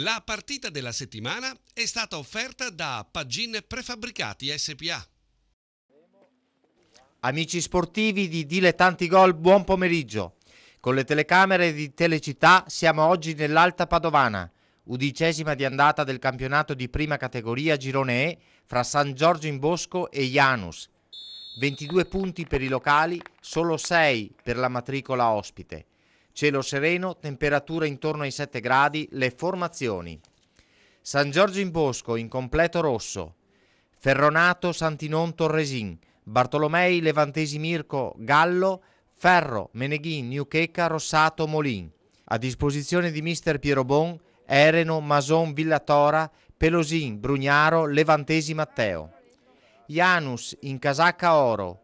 La partita della settimana è stata offerta da Pagin Prefabbricati SPA. Amici sportivi di Dilettanti Gol, buon pomeriggio. Con le telecamere di Telecittà siamo oggi nell'Alta Padovana, undicesima di andata del campionato di prima categoria Girone E fra San Giorgio in Bosco e Janus. 22 punti per i locali, solo 6 per la matricola ospite. Cielo sereno, temperatura intorno ai 7 gradi, le formazioni. San Giorgio in Bosco in completo rosso. Ferronato, Santinon, Torresin, Bartolomei, Levantesi, Mirco, Gallo, Ferro, Meneghin, Newcheca, Rossato, Molin. A disposizione di mister Pierobon, Ereno, Mason, Villatora, Pelosin, Brugnaro, Levantesi, Matteo. Janus in casacca oro.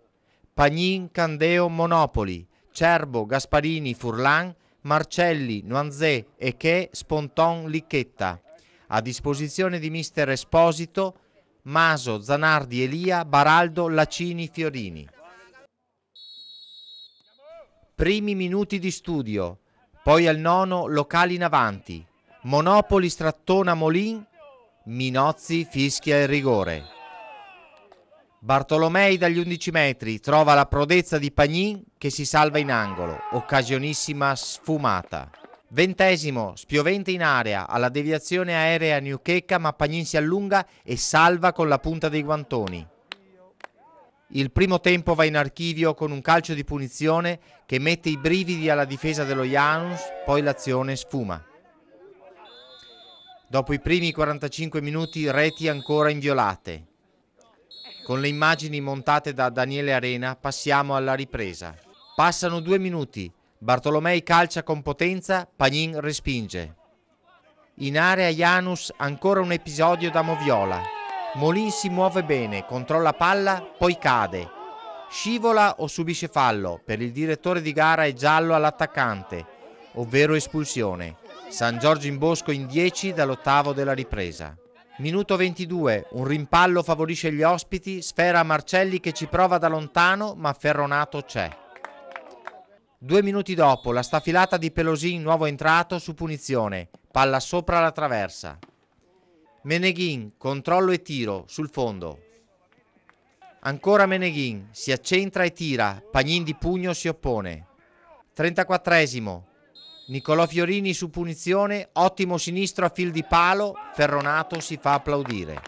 Pagnin, Candeo, Monopoli. Cerbo, Gasparini, Furlan, Marcelli, Noanzè, Eche, Sponton, Licchetta. A disposizione di mister Esposito, Maso, Zanardi, Elia, Baraldo, Lacini, Fiorini. Primi minuti di studio, poi al nono locali in avanti. Monopoli, Strattona, Molin, Minozzi fischia il rigore. Bartolomei dagli 11 metri trova la prodezza di Pagnin che si salva in angolo, occasionissima sfumata. Ventesimo, spiovente in area, alla deviazione aerea Newchecca ma Pagnin si allunga e salva con la punta dei guantoni. Il primo tempo va in archivio con un calcio di punizione che mette i brividi alla difesa dello Janus, poi l'azione sfuma. Dopo i primi 45 minuti reti ancora inviolate. Con le immagini montate da Daniele Arena passiamo alla ripresa. Passano due minuti, Bartolomei calcia con potenza, Pagnin respinge. In area Janus ancora un episodio da Moviola. Molin si muove bene, controlla palla, poi cade. Scivola o subisce fallo, per il direttore di gara è giallo all'attaccante, ovvero espulsione. San Giorgio in Bosco in 10 dall'ottavo della ripresa. Minuto 22, un rimpallo favorisce gli ospiti, sfera Marcelli che ci prova da lontano ma Ferronato c'è. Due minuti dopo la staffilata di Pelosin nuovo entrato su punizione, palla sopra la traversa. Meneghin, controllo e tiro sul fondo. Ancora Meneghin, si accentra e tira, Pagnin di pugno si oppone. 34esimo, Nicolò Fiorini su punizione, ottimo sinistro a fil di palo, Ferronato si fa applaudire.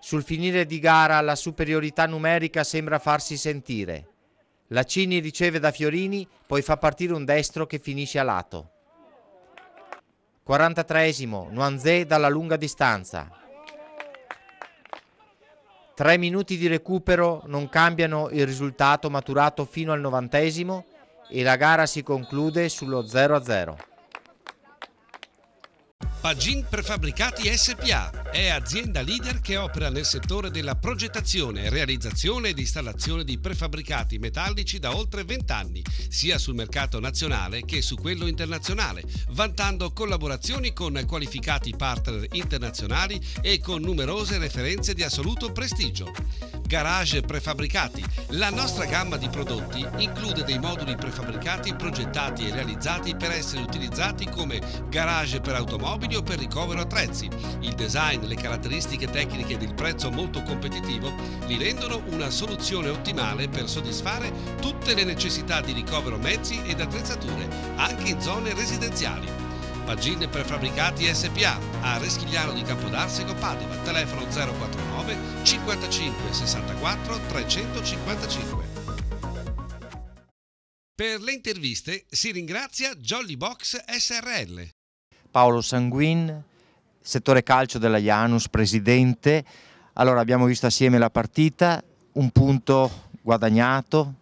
Sul finire di gara la superiorità numerica sembra farsi sentire. Lacini riceve da Fiorini, poi fa partire un destro che finisce a lato. 43esimo, Nuanzé dalla lunga distanza. Tre minuti di recupero non cambiano il risultato maturato fino al novantesimo e la gara si conclude sullo 0-0. Pagin Prefabbricati SPA è azienda leader che opera nel settore della progettazione, realizzazione ed installazione di prefabbricati metallici da oltre 20 anni, sia sul mercato nazionale che su quello internazionale, vantando collaborazioni con qualificati partner internazionali e con numerose referenze di assoluto prestigio garage prefabbricati. La nostra gamma di prodotti include dei moduli prefabbricati progettati e realizzati per essere utilizzati come garage per automobili o per ricovero attrezzi. Il design, le caratteristiche tecniche ed il prezzo molto competitivo li rendono una soluzione ottimale per soddisfare tutte le necessità di ricovero mezzi ed attrezzature, anche in zone residenziali. Pagine Prefabbricati SPA a Reschigliano di Capodarsico, Padova, telefono 049 55 64 355. Per le interviste si ringrazia Jolly Box SRL. Paolo Sanguin, settore calcio della Janus, presidente. Allora abbiamo visto assieme la partita, un punto guadagnato,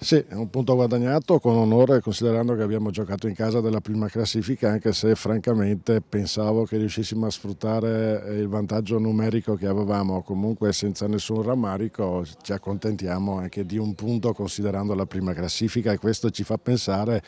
sì, è un punto guadagnato con onore considerando che abbiamo giocato in casa della prima classifica anche se francamente pensavo che riuscissimo a sfruttare eh, il vantaggio numerico che avevamo, comunque senza nessun rammarico ci accontentiamo anche di un punto considerando la prima classifica e questo ci fa pensare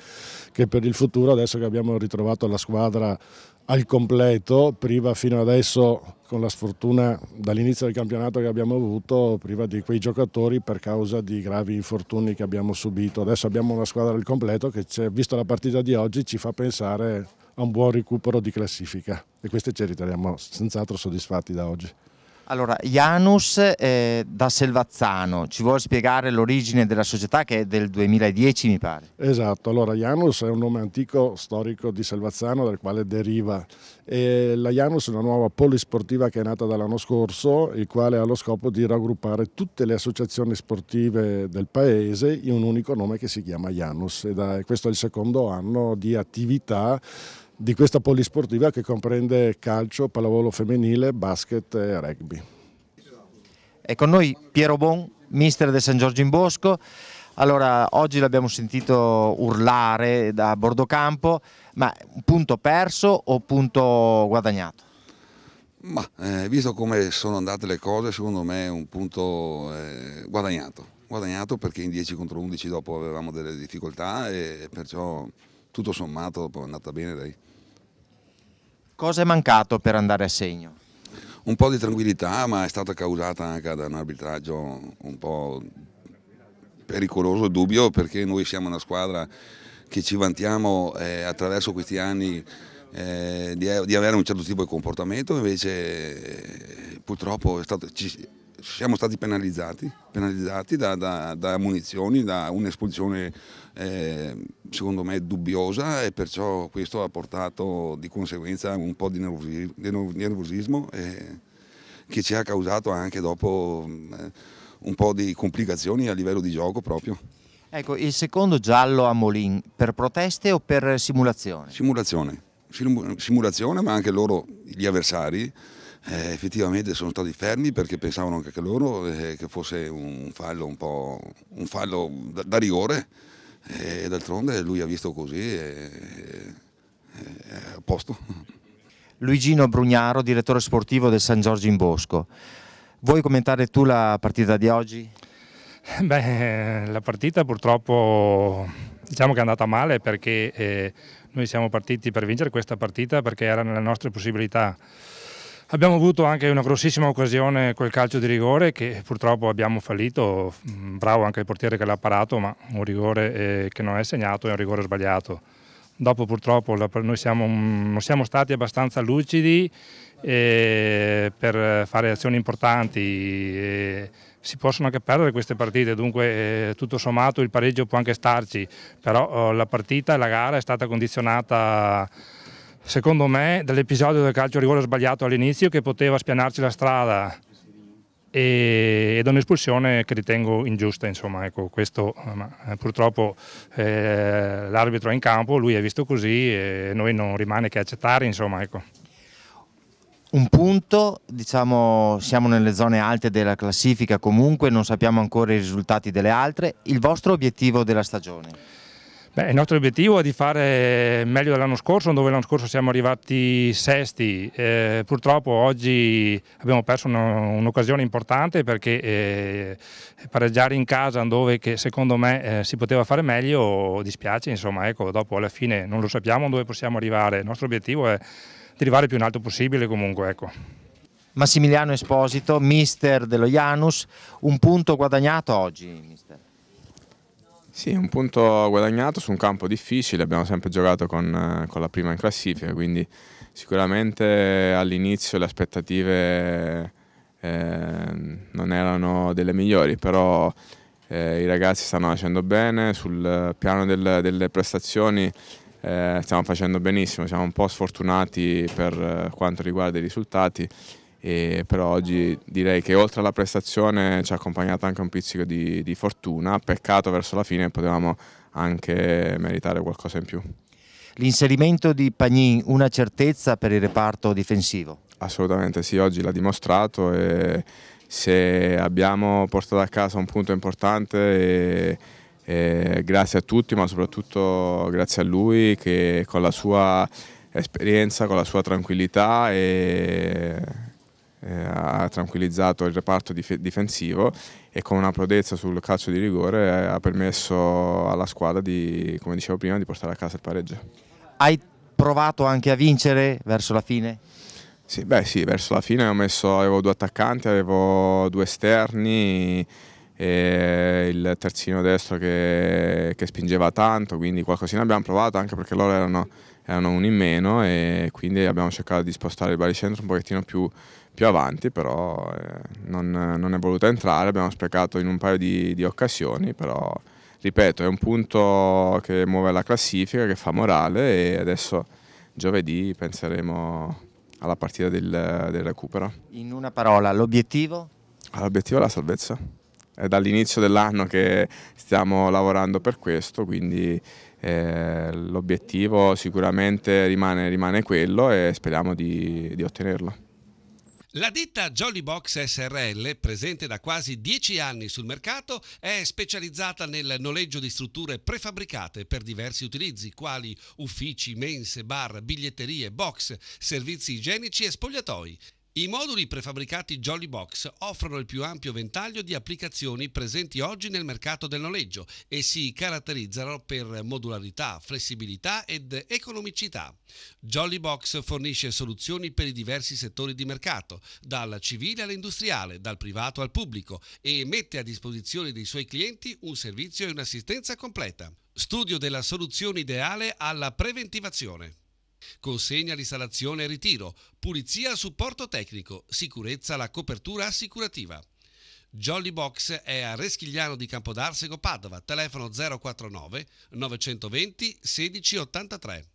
che per il futuro adesso che abbiamo ritrovato la squadra al completo, priva fino adesso con la sfortuna dall'inizio del campionato che abbiamo avuto, priva di quei giocatori per causa di gravi infortuni che abbiamo subito. Adesso abbiamo una squadra al completo che, visto la partita di oggi, ci fa pensare a un buon recupero di classifica e questi ci riteniamo senz'altro soddisfatti da oggi. Allora, Janus eh, da Selvazzano, ci vuole spiegare l'origine della società che è del 2010 mi pare? Esatto, allora Janus è un nome antico storico di Selvazzano dal quale deriva. E la Janus è una nuova polisportiva che è nata dall'anno scorso, il quale ha lo scopo di raggruppare tutte le associazioni sportive del paese in un unico nome che si chiama Janus. Ed è, questo è il secondo anno di attività di questa polisportiva che comprende calcio, pallavolo femminile, basket e rugby. È con noi Piero Bon, mister del San Giorgio in Bosco. Allora, oggi l'abbiamo sentito urlare da bordocampo, ma punto perso o punto guadagnato? Ma eh, visto come sono andate le cose, secondo me è un punto eh, guadagnato. Guadagnato perché in 10 contro 11 dopo avevamo delle difficoltà e perciò tutto sommato è andata bene lei. Cosa è mancato per andare a segno? Un po' di tranquillità, ma è stata causata anche da un arbitraggio un po' pericoloso e dubbio, perché noi siamo una squadra che ci vantiamo eh, attraverso questi anni eh, di, di, avere un certo tipo di comportamento, invece eh, purtroppo stato, ci, siamo stati penalizzati, penalizzati da, da, da, munizioni, da un'espulsione eh, secondo me dubbiosa e perciò questo ha portato di conseguenza un po' di nervosismo eh, che ci ha causato anche dopo eh, un po' di complicazioni a livello di gioco proprio. Ecco, il secondo giallo a Molin per proteste o per simulazione? Simulazione, simulazione ma anche loro, gli avversari, eh, effettivamente sono stati fermi perché pensavano anche che loro eh, che fosse un fallo un po' un fallo da, da rigore e eh, d'altronde lui ha visto così e, e, eh, a posto. Luigino Brugnaro, direttore sportivo del San Giorgio in Bosco. Vuoi commentare tu la partita di oggi? Beh, la partita purtroppo diciamo che è andata male perché eh, noi siamo partiti per vincere questa partita perché era nelle nostre possibilità. Abbiamo avuto anche una grossissima occasione col calcio di rigore che purtroppo abbiamo fallito, mm, bravo anche il portiere che l'ha parato, ma un rigore eh, che non è segnato è un rigore sbagliato. Dopo purtroppo noi siamo, non siamo stati abbastanza lucidi eh, per fare azioni importanti si possono anche perdere queste partite, dunque eh, tutto sommato il pareggio può anche starci, però oh, la partita, la gara è stata condizionata secondo me, dall'episodio del calcio rigore sbagliato all'inizio che poteva spianarci la strada e, da un'espulsione che ritengo ingiusta, insomma, ecco, questo, eh, purtroppo eh, l'arbitro è in campo, lui è visto così e noi non rimane che accettare, insomma, ecco. Un punto, diciamo, siamo nelle zone alte della classifica comunque, non sappiamo ancora i risultati delle altre, il vostro obiettivo della stagione? Beh, il nostro obiettivo è di fare meglio dell'anno scorso, dove l'anno scorso siamo arrivati sesti. Eh, purtroppo oggi abbiamo perso un'occasione importante perché eh, pareggiare in casa dove secondo me eh, si poteva fare meglio dispiace, insomma, ecco, dopo alla fine non lo sappiamo dove possiamo arrivare. Il nostro obiettivo è di arrivare più in alto possibile comunque, ecco. Massimiliano Esposito, mister dello Janus, un punto guadagnato oggi, mister. Sì, un punto guadagnato su un campo difficile, abbiamo sempre giocato con, eh, con la prima in classifica, quindi sicuramente all'inizio le aspettative eh, non erano delle migliori, però eh, i ragazzi stanno facendo bene, sul piano del, delle prestazioni eh, stiamo facendo benissimo, siamo un po' sfortunati per eh, quanto riguarda i risultati e però oggi direi che oltre alla prestazione ci ha accompagnato anche un pizzico di, di fortuna, peccato verso la fine potevamo anche meritare qualcosa in più. L'inserimento di Pagnin, una certezza per il reparto difensivo? Assolutamente sì, oggi l'ha dimostrato e se abbiamo portato a casa un punto importante e, e grazie a tutti ma soprattutto grazie a lui che con la sua esperienza, con la sua tranquillità e eh, ha tranquillizzato il reparto dif difensivo e con una prodezza sul calcio di rigore eh, ha permesso alla squadra di, come dicevo prima, di portare a casa il pareggio. Hai provato anche a vincere verso la fine? Sì, beh sì, verso la fine messo, avevo due attaccanti, avevo due esterni e il terzino destro che, che spingeva tanto, quindi qualcosina abbiamo provato anche perché loro erano erano uno in meno e quindi abbiamo cercato di spostare il baricentro un pochettino più, più avanti, però eh, non, non, è voluta entrare, abbiamo sprecato in un paio di, di occasioni, però ripeto è un punto che muove la classifica, che fa morale e adesso giovedì penseremo alla partita del, del recupero. In una parola, l'obiettivo? L'obiettivo è la salvezza è dall'inizio dell'anno che stiamo lavorando per questo, quindi eh, l'obiettivo sicuramente rimane, rimane, quello e speriamo di, di ottenerlo. La ditta Jolly Box SRL, presente da quasi dieci anni sul mercato, è specializzata nel noleggio di strutture prefabbricate per diversi utilizzi, quali uffici, mense, bar, biglietterie, box, servizi igienici e spogliatoi. I moduli prefabbricati Jolly Box offrono il più ampio ventaglio di applicazioni presenti oggi nel mercato del noleggio e si caratterizzano per modularità, flessibilità ed economicità. Jolly Box fornisce soluzioni per i diversi settori di mercato, dal civile all'industriale, dal privato al pubblico e mette a disposizione dei suoi clienti un servizio e un'assistenza completa. Studio della soluzione ideale alla preventivazione. Consegna, l'installazione e ritiro, pulizia, supporto tecnico, sicurezza, la copertura assicurativa. Jolly Box è a Reschigliano di Campodarsego, Padova, telefono 049 920 1683.